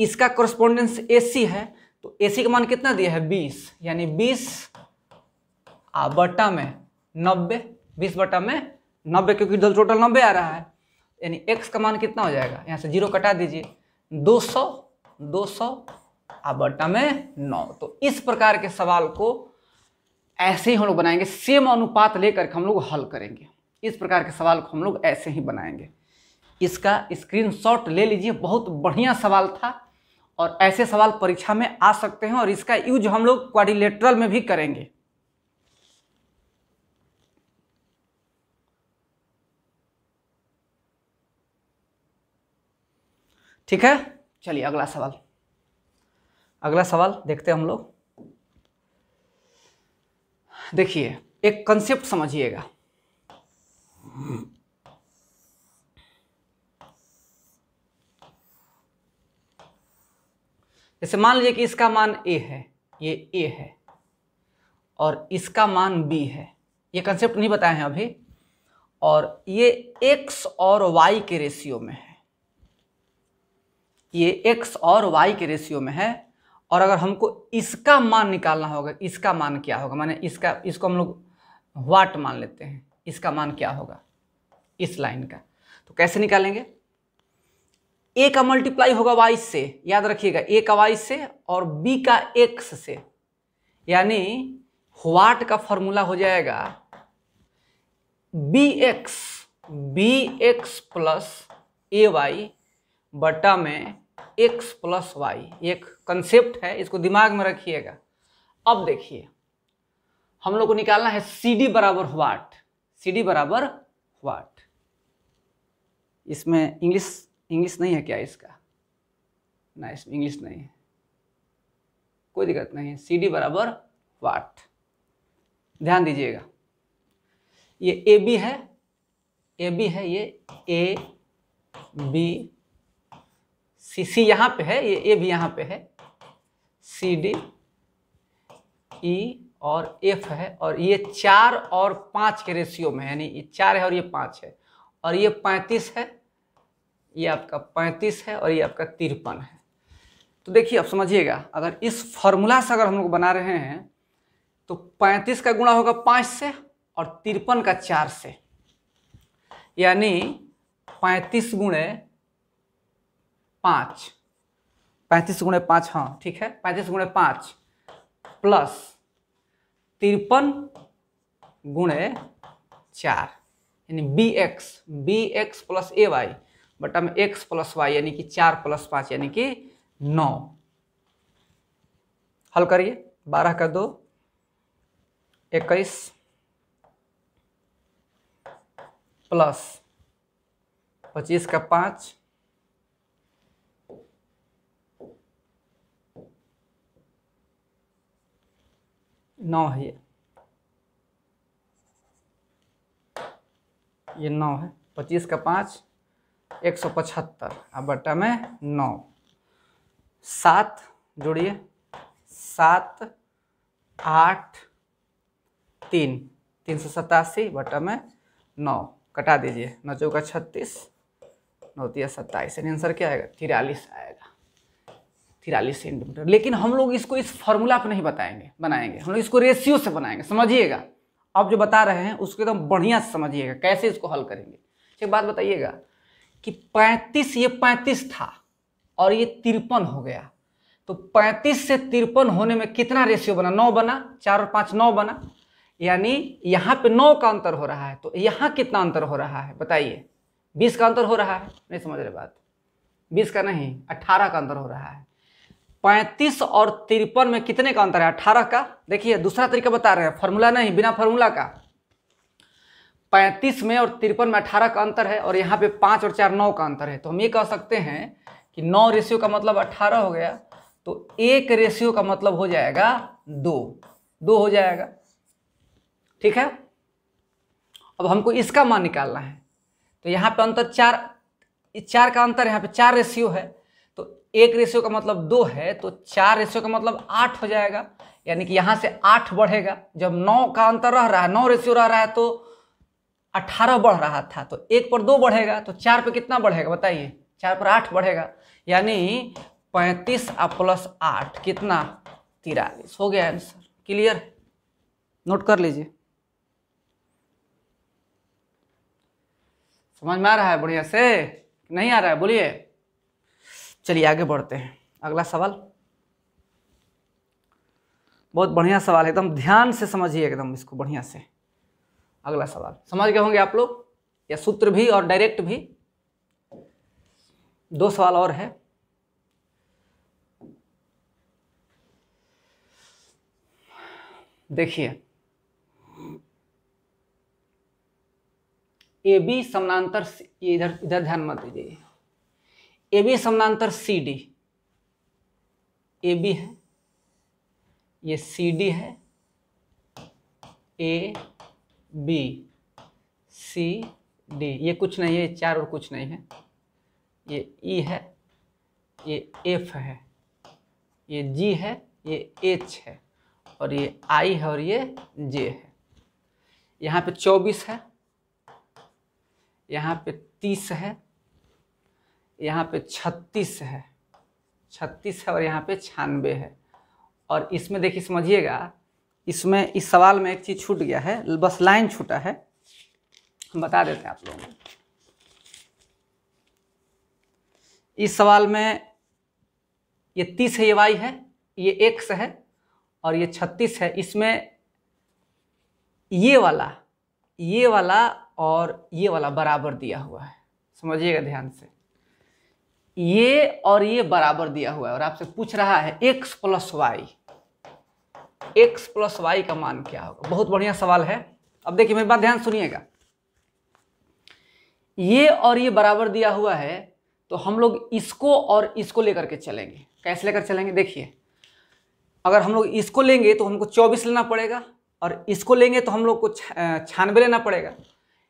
इसका कॉरस्पोंडेंस ए सी है तो ए सी का मान कितना दिया है बीस यानी बीस आ बटा में नब्बे बीस बटा में नब्बे क्योंकि टोटल नब्बे आ रहा है यानी एक्स का मान कितना हो जाएगा यहाँ से जीरो कटा दीजिए दो सौ दो सौ आ बटा में नौ तो इस प्रकार के सवाल को ऐसे ही हम लोग बनाएंगे सेम अनुपात लेकर के हम लोग हल करेंगे इस प्रकार के सवाल को हम लोग ऐसे ही बनाएंगे इसका स्क्रीनशॉट ले लीजिए बहुत बढ़िया सवाल था और ऐसे सवाल परीक्षा में आ सकते हैं और इसका यूज हम लोग क्वारिलेटरल में भी करेंगे ठीक है चलिए अगला सवाल अगला सवाल देखते हैं हम लोग देखिए एक कंसेप्ट समझिएगा जैसे मान लीजिए कि इसका मान ए है ये ए है और इसका मान बी है ये कंसेप्ट नहीं बताए हैं अभी और ये एक्स और वाई के रेशियो में है ये एक्स और वाई के रेशियो में है और अगर हमको इसका मान निकालना होगा इसका मान क्या होगा माने इसका इसको हम लोग वाट मान लेते हैं इसका मान क्या होगा इस लाइन का तो कैसे निकालेंगे ए का मल्टीप्लाई होगा वाइस से याद रखिएगा ए का वाइस से और बी का एक्स से यानी वाट का फॉर्मूला हो जाएगा B X B X plus A Y बटा में एक्स प्लस वाई एक कंसेप्ट है इसको दिमाग में रखिएगा अब देखिए हम लोग को निकालना है सी डी बराबर वाट सी डी बराबर वाट इसमें इंग्लिश इंग्लिश नहीं है क्या इसका ना इसमें इंग्लिश नहीं है कोई दिक्कत नहीं है सी डी बराबर वाट ध्यान दीजिएगा ये ए बी है ए बी है ये ए बी सी सी यहाँ पे है ये ए भी यहाँ पे है सी डी ई और एफ है और ये चार और पाँच के रेशियो में है यानी ये चार है और ये पाँच है और ये पैंतीस है ये आपका पैंतीस है और ये आपका तिरपन है तो देखिए आप समझिएगा अगर इस फॉर्मूला से अगर हम लोग बना रहे हैं तो पैंतीस का गुणा होगा पाँच से और तिरपन का चार से यानी पैंतीस गुणे पाँच पैंतीस गुणे पाँच हाँ ठीक है पैंतीस गुणे पाँच प्लस तिरपन गुणे चार यानी B X B X plus A Y बटा में एक्स प्लस वाई यानी कि चार प्लस पाँच यानी कि नौ हल करिए बारह का दो इक्कीस प्लस पच्चीस का पाँच नौ है ये ये नौ है पच्चीस का पाँच एक सौ पचहत्तर और बटा में नौ सात जोड़िए सात आठ तीन तीन सौ सतासी बटा में नौ कटा दीजिए नौ चौका छत्तीस नौ तिया सत्ताईस यानी आंसर क्या आएगा तिरालीस आएगा तिरालीस सेंटीमीटर लेकिन हम लोग इसको इस फॉर्मूला पर नहीं बताएंगे बनाएंगे हम लोग इसको रेशियो से बनाएंगे समझिएगा आप जो बता रहे हैं उसको एकदम बढ़िया से समझिएगा कैसे इसको हल करेंगे एक बात बताइएगा कि पैंतीस ये पैंतीस था और ये तिरपन हो गया तो पैंतीस से तिरपन होने में कितना रेशियो बना नौ बना चार और पाँच नौ बना यानी यहाँ पे नौ का अंतर हो रहा है तो यहाँ कितना अंतर हो रहा है बताइए बीस का अंतर हो रहा है नहीं समझ रहे बात बीस का नहीं अट्ठारह का अंतर हो रहा है पैंतीस और तिरपन में कितने का अंतर है अट्ठारह का देखिए दूसरा तरीका बता रहे हैं फॉर्मूला नहीं बिना फॉर्मूला का पैंतीस में और तिरपन में अठारह का अंतर है और यहाँ पे पाँच और चार नौ का अंतर है तो हम ये कह सकते हैं कि नौ रेशियो का मतलब अट्ठारह हो गया तो एक रेशियो का मतलब हो जाएगा दो दो हो जाएगा ठीक है अब हमको इसका मान निकालना है तो यहाँ पे अंतर चार चार का अंतर यहाँ पे चार रेशियो है तो एक रेशियो का मतलब दो है तो चार रेशियो का मतलब आठ हो जाएगा यानी कि यहाँ से आठ बढ़ेगा जब नौ का अंतर रह रहा है नौ रेशियो रह रहा है तो अठारह बढ़ रहा था तो एक पर दो बढ़ेगा तो चार पर कितना बढ़ेगा बताइए चार पर आठ बढ़ेगा यानी पैंतीस और प्लस आठ कितना तिरालीस हो गया आंसर क्लियर नोट कर लीजिए समझ में आ रहा है बढ़िया से नहीं आ रहा है बोलिए चलिए आगे बढ़ते हैं अगला सवाल बहुत बढ़िया सवाल है एकदम ध्यान से समझिए एकदम इसको बढ़िया से अगला सवाल समझ गए होंगे आप लोग या सूत्र भी और डायरेक्ट भी दो सवाल और है देखिए ए बी समानांतर इधर इधर ध्यान मत दीजिए ए बी समानांतर सी डी ए बी है ये सी डी है ए बी सी डी ये कुछ नहीं है चार और कुछ नहीं है ये ई e है ये एफ है ये जी है ये एच है और ये आई है और ये जे है यहाँ पे चौबीस है यहाँ पे तीस है यहाँ पे छत्तीस है छत्तीस है और यहाँ पे छानबे है और इसमें देखिए समझिएगा इसमें इस सवाल में एक चीज़ छूट गया है बस लाइन छूटा है हम बता देते हैं आप लोगों को इस सवाल में ये तीस है ये वाई है ये एक्स है और ये छत्तीस है इसमें ये वाला ये वाला और ये वाला बराबर दिया हुआ है समझिएगा ध्यान से ये और ये बराबर दिया हुआ है और आपसे पूछ रहा है X plus Y X plus Y का मान क्या होगा बहुत बढ़िया सवाल है अब देखिए मेरे बात ध्यान सुनिएगा ये और ये बराबर दिया हुआ है तो हम लोग इसको और इसको लेकर के चलेंगे कैसे लेकर चलेंगे देखिए अगर हम लोग इसको लेंगे तो हमको चौबीस लेना पड़ेगा और इसको लेंगे तो हम लोग को छानबे लेना पड़ेगा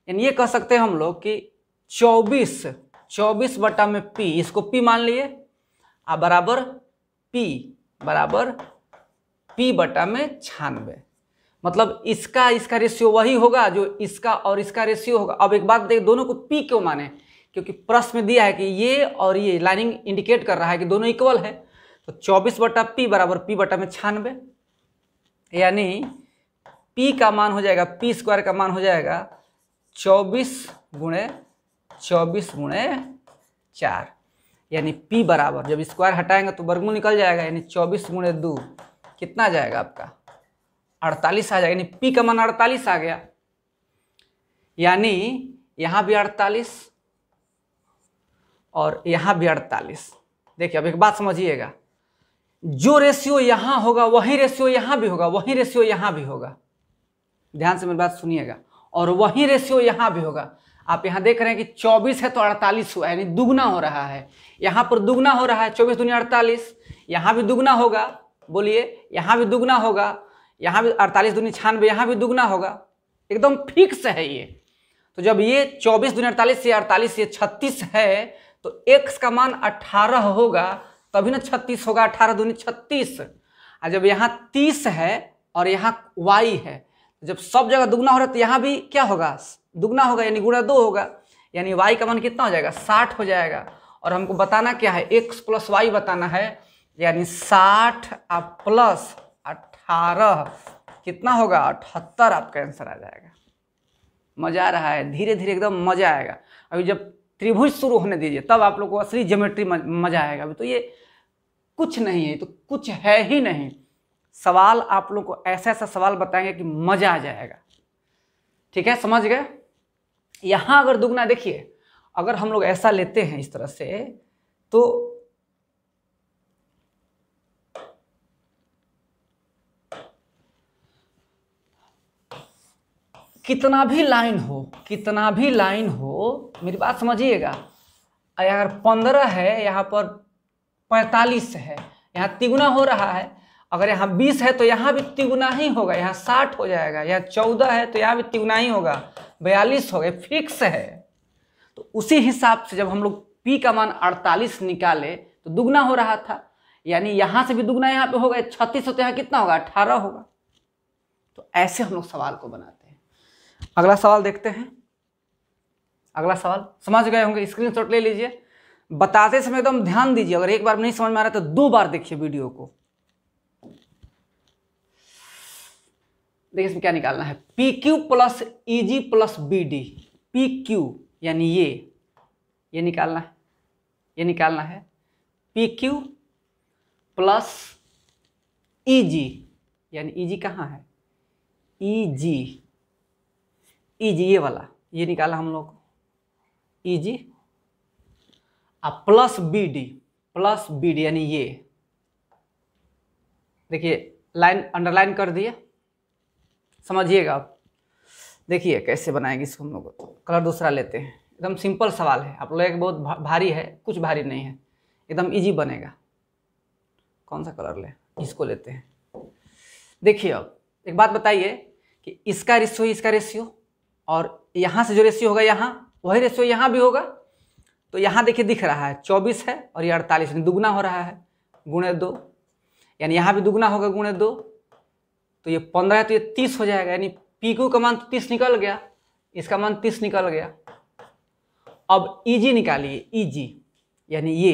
यानी ये कह सकते हैं हम लोग कि चौबीस चौबीस बटा में पी इसको पी मान लिए आ बराबर पी बराबर पी बटा में छानवे मतलब इसका इसका रेशियो वही होगा जो इसका और इसका रेशियो होगा अब एक बात देखिए दोनों को पी क्यों माने क्योंकि प्रश्न में दिया है कि ये और ये लाइनिंग इंडिकेट कर रहा है कि दोनों इक्वल है तो चौबीस बटा पी बराबर पी बटा में छानवे यानी पी का मान हो जाएगा पी स्क्वायर का मान हो जाएगा चौबीस गुणे चौबीस गुणे चार यानी पी बराबर जब स्क्वायर हटाएंगे तो वर्गमूल निकल जाएगा यानी चौबीस गुणे दो कितना जाएगा आपका अड़तालीस आ जाएगा यानी पी का मान अड़तालीस आ गया यानी यहां भी अड़तालीस और यहां भी अड़तालीस देखिए अब एक बात समझिएगा जो रेशियो यहां होगा वही रेशियो यहां भी होगा वही रेशियो यहां भी होगा ध्यान से मेरी बात सुनिएगा और वही रेशियो यहां भी होगा आप यहां देख रहे हैं कि 24 है तो 48 हुआ यानी दुगना हो रहा है यहां पर दुगना हो रहा है 24 दुनिया 48 यहां भी दुगना होगा बोलिए यहाँ भी दुगना होगा यहाँ भी अड़तालीस दूनी छानबे यहाँ भी दुगना होगा एकदम फिक्स है ये तो जब ये चौबीस दूनी अड़तालीस से अड़तालीस से छत्तीस है तो एक्स का मान अट्ठारह होगा तभी ना छत्तीस होगा अट्ठारह दूनी छत्तीस और जब यहाँ तीस है और यहाँ वाई है तो जब सब जगह दुगना हो रहा है तो यहाँ भी क्या होगा दुगना होगा यानी गुणा दो होगा यानी वाई का मान कितना हो जाएगा साठ हो जाएगा और हमको बताना क्या है एक्स प्लस वाई बताना है यानी साठ और प्लस अठारह कितना होगा अठहत्तर आपका आंसर आ जाएगा मजा आ रहा है धीरे धीरे एकदम मजा आएगा अभी जब त्रिभुज शुरू होने दीजिए तब आप लोग को असली ज्योमेट्री मजा आएगा अभी तो ये कुछ नहीं है तो कुछ है ही नहीं सवाल आप लोग को ऐसा ऐसा सवाल बताएंगे कि मजा आ जाएगा ठीक है समझ गए यहाँ अगर दुगना देखिए अगर हम लोग ऐसा लेते हैं इस तरह से तो कितना भी लाइन हो कितना भी लाइन हो मेरी बात समझिएगा अगर पंद्रह है यहाँ पर पैंतालीस है यहाँ तिगुना हो रहा है अगर यहाँ बीस है तो यहाँ भी तिगुना ही होगा यहाँ साठ हो जाएगा यहाँ चौदह है तो यहाँ भी तिगुना ही होगा बयालीस हो गए फिक्स है तो उसी हिसाब से जब हम लोग पी का मान अड़तालीस निकाले तो दुगना हो रहा था यानी यहाँ से भी दुगना यहाँ पे होगा छत्तीस होते यहाँ कितना होगा अठारह होगा तो ऐसे हम लोग सवाल को बनाते अगला सवाल देखते हैं अगला सवाल समझ गए होंगे स्क्रीनशॉट ले लीजिए बताते समय एकदम तो ध्यान दीजिए अगर एक बार नहीं समझ में आ रहा तो दो बार देखिए वीडियो को देखिए इसमें क्या निकालना है P Q plus E G plus B D P Q यानी ये ये निकालना है ये निकालना है P Q plus E G यानी ई e जी कहाँ है ई e जी जी e ये वाला ये निकाला हम लोग ईजी e आ plus B D plus B D यानी ये देखिए लाइन अंडरलाइन कर दिए समझिएगा आप देखिए कैसे बनाएंगे इसको हम लोग कलर दूसरा लेते हैं एकदम सिंपल सवाल है आप लोग एक बहुत भारी है कुछ भारी नहीं है एकदम इजी e बनेगा कौन सा कलर ले इसको लेते हैं देखिए अब एक बात बताइए कि इसका रेशियो इसका रेशियो और यहाँ से जो रेशियो होगा यहाँ वही रेशियो यहाँ भी होगा तो यहाँ देखिए दिख रहा है चौबीस है और ये अड़तालीस यानी दुगुना हो रहा है गुणे दो यानी यहाँ भी दुगुना होगा गुणे दो तो ये पंद्रह है तो ये तीस हो जाएगा यानी क्यू का मान तो तीस निकल गया इसका मान तीस निकल गया अब जी e निकालिए जी e यानी ये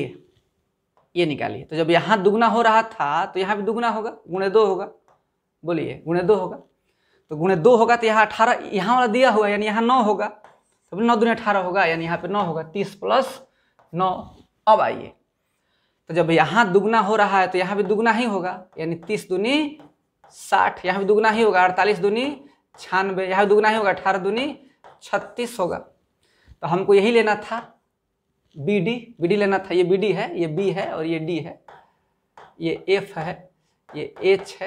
ये निकालिए तो जब यहाँ दुगुना हो रहा था तो यहाँ भी दुगुना होगा गुणे दो होगा बोलिए गुणे दो होगा तो गुणे दो होगा तो यहाँ अठारह यहाँ वाला दिया हुआ यानी यहाँ नौ होगा तो नौ दुनिया अठारह होगा यानी यहाँ पे नौ होगा तीस प्लस नौ अब आइए तो जब यहाँ दुगना हो रहा है तो यहाँ भी दुगना ही होगा यानी तीस दुनी साठ यहाँ भी दुगना ही होगा अड़तालीस दूनी छियानवे यहाँ भी दुगना ही होगा अठारह दूनी छत्तीस होगा तो हमको यही लेना था बी डी बी डी लेना था ये बी डी है ये बी है और ये डी है ये एफ है ये एच है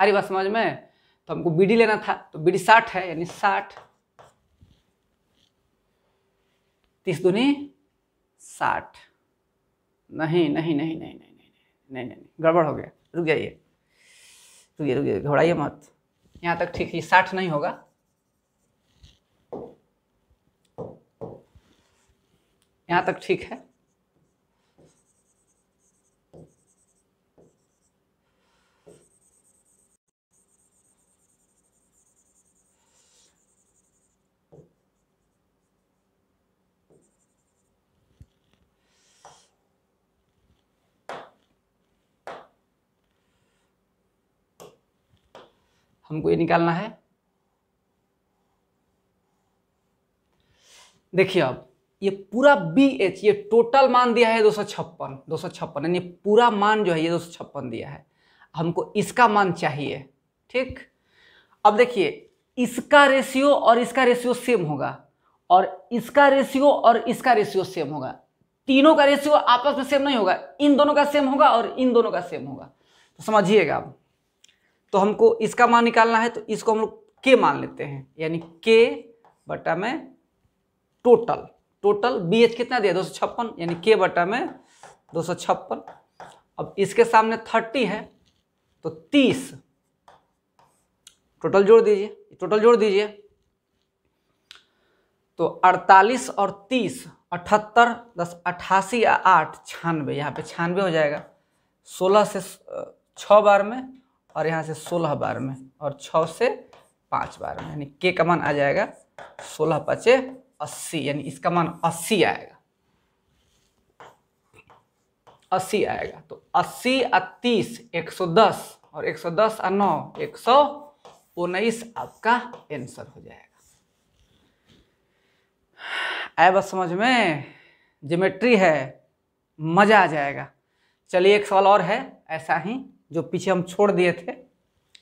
अरे बात समझ में तो हमको बी डी लेना था तो बी डी साठ है यानी साठ तीस दूनी साठ नहीं नहीं नहीं नहीं नहीं नहीं नहीं नहीं नहीं गड़बड़ हो गया रुक जाइए रुकिए जाइए घबराइए मत यहाँ तक ठीक है साठ नहीं होगा यहाँ तक ठीक है हमको ये निकालना है देखिए अब ये पूरा बी एच ये टोटल मान दिया है दो सौ छप्पन दो सौ छप्पन यानी पूरा मान जो है ये दो सौ छप्पन दिया है हमको इसका मान चाहिए ठीक अब देखिए इसका रेशियो और इसका रेशियो सेम होगा और इसका रेशियो और इसका रेशियो सेम होगा तीनों का रेशियो आपस में सेम नहीं होगा इन दोनों का सेम होगा और इन दोनों का सेम होगा तो समझिएगा आप तो हमको इसका मान निकालना है तो इसको हम लोग के मान लेते हैं यानी के बटा में टोटल टोटल बी एच कितना दिया दो सौ छप्पन यानी के बटा में दो सौ छप्पन अब इसके सामने थर्टी है तो तीस टोटल जोड़ दीजिए टोटल जोड़ दीजिए तो अड़तालीस और तीस अठहत्तर दस अट्ठासी आठ छियानवे यहाँ पे छियानवे हो जाएगा सोलह से छः बार में और यहाँ से सोलह बार में और छः से पाँच बार में यानी के का मान आ जाएगा सोलह पचे अस्सी यानी इसका मान अस्सी आएगा अस्सी आएगा तो अस्सी आ तीस एक सौ दस और एक सौ दस आ नौ एक सौ उन्नीस आपका आंसर हो जाएगा आए बस समझ में ज्योमेट्री है मज़ा आ जाएगा चलिए एक सवाल और है ऐसा ही जो पीछे हम छोड़ दिए थे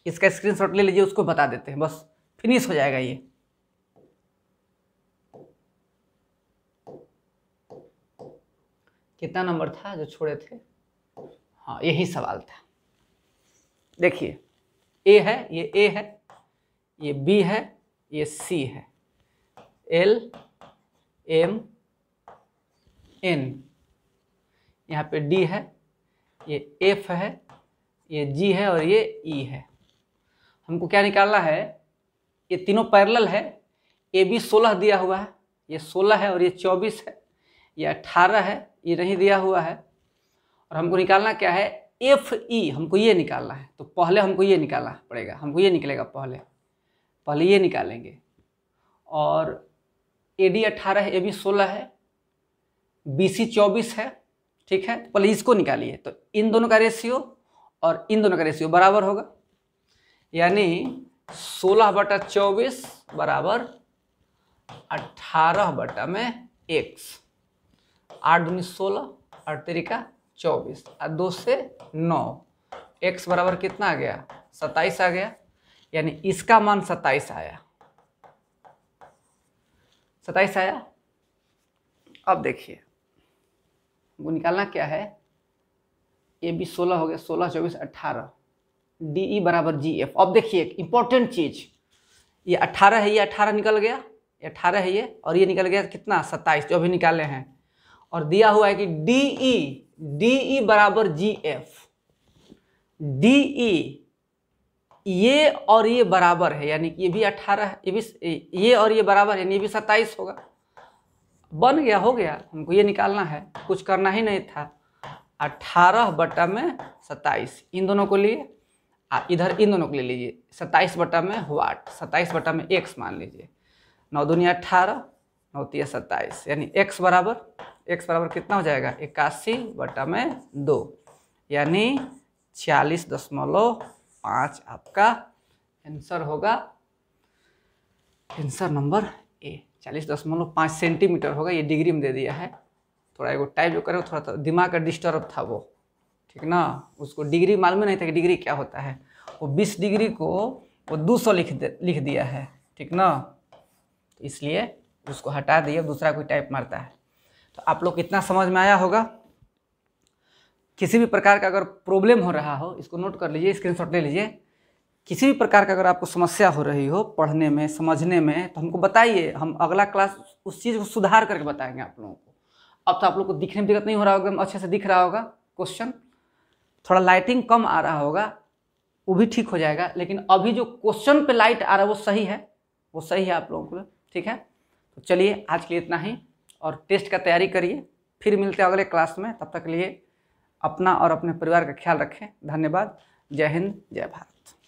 इसका स्क्रीनशॉट ले लीजिए उसको बता देते हैं बस फिनिश हो जाएगा ये कितना नंबर था जो छोड़े थे हाँ यही सवाल था देखिए ए है ये ए है ये बी है ये सी है एल एम एन यहाँ पे डी है ये एफ है ये जी है और ये ई है हमको क्या निकालना है ये तीनों पैरल है ए बी सोलह दिया हुआ है ये सोलह है और ये चौबीस है ये अट्ठारह है ये नहीं दिया हुआ है और हमको निकालना क्या है एफ ई हमको ये निकालना है तो पहले हमको ये निकालना पड़ेगा हमको ये निकलेगा पहले पहले ये निकालेंगे और ए डी अट्ठारह है ए बी सोलह है बी सी चौबीस है ठीक है तो पहले इसको निकालिए तो इन दोनों का रेशियो और इन दोनों का रेशियो बराबर होगा यानी सोलह बटा चौबीस बराबर अठारह बटा में एक्स आठ दूनी सोलह और तरीका चौबीस और दो से नौ एक्स बराबर कितना आ गया सत्ताईस आ गया यानी इसका मान सत्ताईस आया सत्ताईस आया अब देखिए वो निकालना क्या है ए बी सोलह हो गया सोलह चौबीस अट्ठारह डी ई e बराबर जी एफ e अब देखिए एक इंपॉर्टेंट चीज ये अट्ठारह है ये अट्ठारह निकल गया ये अट्ठारह है ये और ये निकल गया कितना सत्ताईस जो अभी निकाले हैं और दिया हुआ है कि डी ई डी ई बराबर जी एफ डी ई ये और ये बराबर है यानी कि ये भी अट्ठारह ये भी ये और ये बराबर यानी ये भी सत्ताईस होगा बन गया हो गया हमको ये निकालना है कुछ करना ही नहीं था अट्ठारह बटा में सत्ताईस इन दोनों को लिए इधर इन दोनों को ले लीजिए सत्ताईस बटा में वाट सत्ताईस बटा में एक्स मान लीजिए नौ दुनिया अट्ठारह नौ तीस सत्ताईस यानी एक्स बराबर एक्स बराबर कितना हो जाएगा इक्यासी बटा में दो यानी छियालीस दशमलव पाँच आपका आंसर होगा आंसर नंबर ए चालीस दशमलव पाँच सेंटीमीटर होगा ये डिग्री में दे दिया है थोड़ा एगो टाइप जो करे थोड़ा दिमाग का डिस्टर्ब था वो ठीक ना उसको डिग्री मालूम नहीं था कि डिग्री क्या होता है वो बीस डिग्री को वो दो सौ लिख लिख दिया है ठीक ना तो इसलिए उसको हटा दिया दूसरा कोई टाइप मारता है तो आप लोग इतना समझ में आया होगा किसी भी प्रकार का अगर प्रॉब्लम हो रहा हो इसको नोट कर लीजिए स्क्रीन ले लीजिए किसी भी प्रकार का अगर आपको समस्या हो रही हो पढ़ने में समझने में तो हमको बताइए हम अगला क्लास उस चीज़ को सुधार करके बताएंगे आप लोगों को अब तो आप लोग को दिखने में दिक्कत नहीं हो रहा होगा अच्छे से दिख रहा होगा क्वेश्चन थोड़ा लाइटिंग कम आ रहा होगा वो भी ठीक हो जाएगा लेकिन अभी जो क्वेश्चन पे लाइट आ रहा है वो सही है वो सही है आप लोगों को ठीक है तो चलिए आज के लिए इतना ही और टेस्ट का तैयारी करिए फिर मिलते हैं अगले क्लास में तब तक के लिए अपना और अपने परिवार का ख्याल रखें धन्यवाद जय हिंद जय भारत